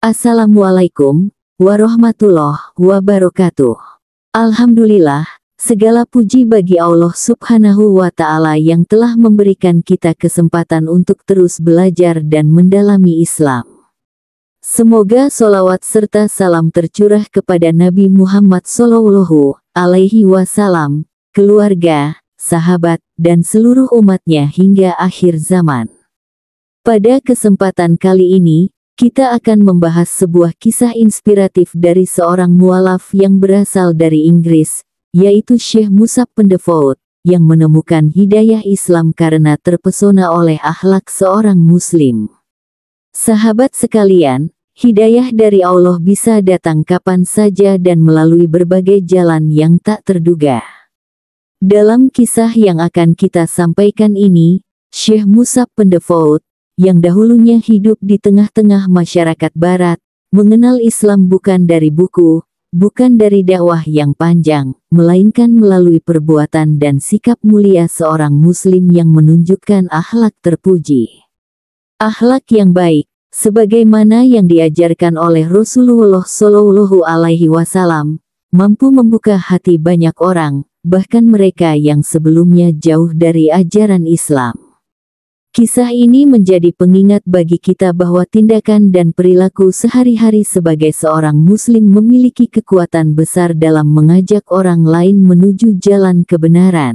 Assalamualaikum warahmatullahi wabarakatuh. Alhamdulillah, segala puji bagi Allah Subhanahu wa Ta'ala yang telah memberikan kita kesempatan untuk terus belajar dan mendalami Islam. Semoga solawat serta salam tercurah kepada Nabi Muhammad Sallallahu Alaihi Wasallam, keluarga, sahabat, dan seluruh umatnya hingga akhir zaman. Pada kesempatan kali ini, kita akan membahas sebuah kisah inspiratif dari seorang mualaf yang berasal dari Inggris, yaitu Syekh Musab Pendefaut, yang menemukan hidayah Islam karena terpesona oleh akhlak seorang Muslim. Sahabat sekalian, hidayah dari Allah bisa datang kapan saja dan melalui berbagai jalan yang tak terduga. Dalam kisah yang akan kita sampaikan ini, Syekh Musab Pendefaut, yang dahulunya hidup di tengah-tengah masyarakat barat, mengenal Islam bukan dari buku, bukan dari dakwah yang panjang, melainkan melalui perbuatan dan sikap mulia seorang muslim yang menunjukkan akhlak terpuji. Akhlak yang baik, sebagaimana yang diajarkan oleh Rasulullah Shallallahu alaihi wasallam, mampu membuka hati banyak orang, bahkan mereka yang sebelumnya jauh dari ajaran Islam. Kisah ini menjadi pengingat bagi kita bahwa tindakan dan perilaku sehari-hari sebagai seorang Muslim memiliki kekuatan besar dalam mengajak orang lain menuju jalan kebenaran.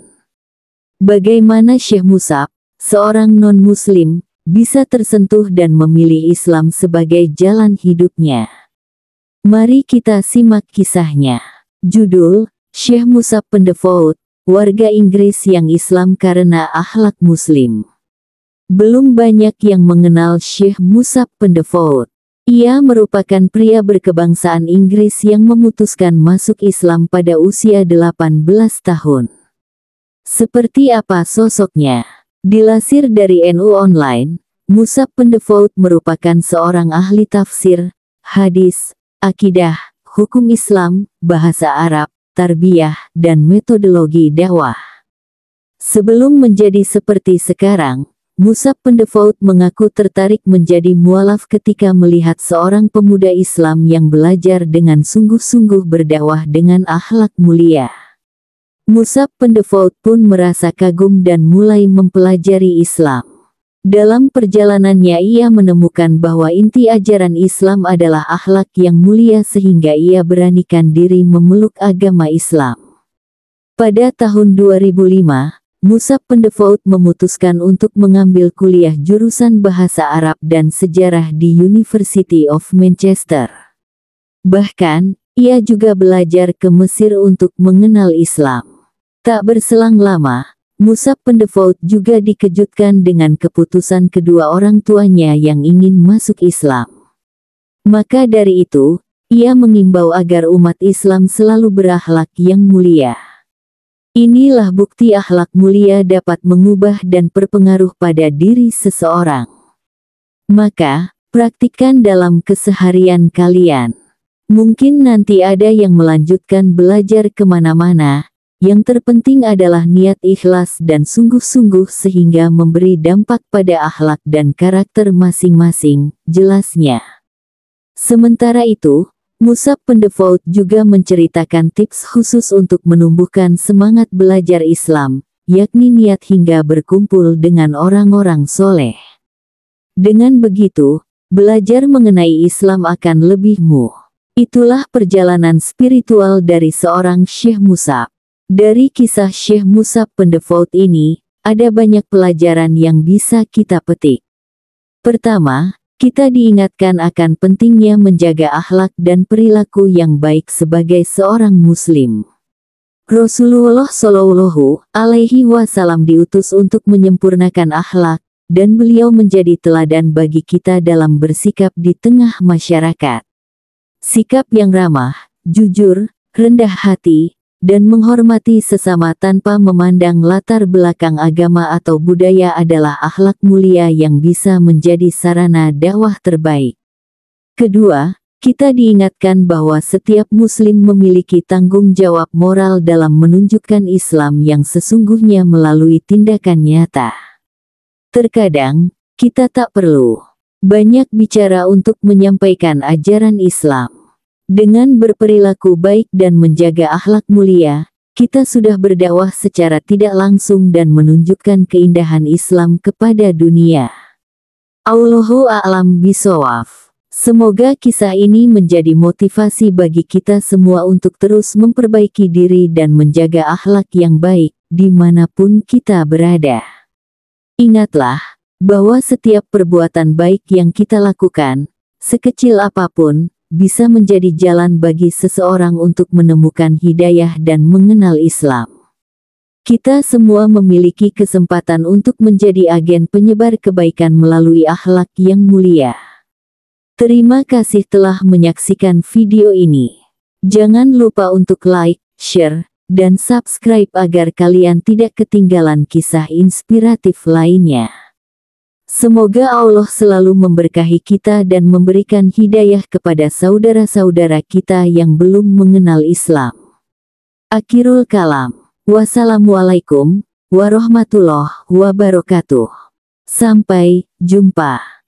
Bagaimana Syekh Musab, seorang non-Muslim, bisa tersentuh dan memilih Islam sebagai jalan hidupnya? Mari kita simak kisahnya. Judul, Syekh Musab Pendevout, warga Inggris yang Islam karena akhlak Muslim. Belum banyak yang mengenal Syekh Musab Pendevout. Ia merupakan pria berkebangsaan Inggris yang memutuskan masuk Islam pada usia 18 tahun. Seperti apa sosoknya? Dilansir dari NU Online, Musab Pendefault merupakan seorang ahli tafsir, hadis, akidah, hukum Islam, bahasa Arab, tarbiyah, dan metodologi dakwah. Sebelum menjadi seperti sekarang, Musab Pendevout mengaku tertarik menjadi mualaf ketika melihat seorang pemuda Islam yang belajar dengan sungguh-sungguh berdakwah dengan akhlak mulia. Musab Pendevout pun merasa kagum dan mulai mempelajari Islam. Dalam perjalanannya ia menemukan bahwa inti ajaran Islam adalah akhlak yang mulia sehingga ia beranikan diri memeluk agama Islam. Pada tahun 2005, Musab Pendevout memutuskan untuk mengambil kuliah jurusan Bahasa Arab dan Sejarah di University of Manchester. Bahkan, ia juga belajar ke Mesir untuk mengenal Islam. Tak berselang lama, Musab Pendevout juga dikejutkan dengan keputusan kedua orang tuanya yang ingin masuk Islam. Maka dari itu, ia mengimbau agar umat Islam selalu berahlak yang mulia. Inilah bukti akhlak mulia dapat mengubah dan berpengaruh pada diri seseorang. Maka, praktikan dalam keseharian kalian. Mungkin nanti ada yang melanjutkan belajar kemana-mana, yang terpenting adalah niat ikhlas dan sungguh-sungguh sehingga memberi dampak pada akhlak dan karakter masing-masing, jelasnya. Sementara itu, Musab Pendevout juga menceritakan tips khusus untuk menumbuhkan semangat belajar Islam, yakni niat hingga berkumpul dengan orang-orang soleh. Dengan begitu, belajar mengenai Islam akan lebih muh. Itulah perjalanan spiritual dari seorang Syekh Musab. Dari kisah Syekh Musab Pendevout ini, ada banyak pelajaran yang bisa kita petik. Pertama, kita diingatkan akan pentingnya menjaga akhlak dan perilaku yang baik sebagai seorang muslim. Rasulullah Shallallahu alaihi wasallam diutus untuk menyempurnakan akhlak dan beliau menjadi teladan bagi kita dalam bersikap di tengah masyarakat. Sikap yang ramah, jujur, rendah hati, dan menghormati sesama tanpa memandang latar belakang agama atau budaya adalah akhlak mulia yang bisa menjadi sarana dakwah terbaik. Kedua, kita diingatkan bahwa setiap muslim memiliki tanggung jawab moral dalam menunjukkan Islam yang sesungguhnya melalui tindakan nyata. Terkadang, kita tak perlu banyak bicara untuk menyampaikan ajaran Islam. Dengan berperilaku baik dan menjaga akhlak mulia, kita sudah berdakwah secara tidak langsung dan menunjukkan keindahan Islam kepada dunia. Allahu a'lam bisawaf. Semoga kisah ini menjadi motivasi bagi kita semua untuk terus memperbaiki diri dan menjaga akhlak yang baik dimanapun kita berada. Ingatlah bahwa setiap perbuatan baik yang kita lakukan, sekecil apapun, bisa menjadi jalan bagi seseorang untuk menemukan hidayah dan mengenal Islam. Kita semua memiliki kesempatan untuk menjadi agen penyebar kebaikan melalui akhlak yang mulia. Terima kasih telah menyaksikan video ini. Jangan lupa untuk like, share, dan subscribe agar kalian tidak ketinggalan kisah inspiratif lainnya. Semoga Allah selalu memberkahi kita dan memberikan hidayah kepada saudara-saudara kita yang belum mengenal Islam. Akhirul kalam. Wassalamualaikum warahmatullahi wabarakatuh. Sampai jumpa.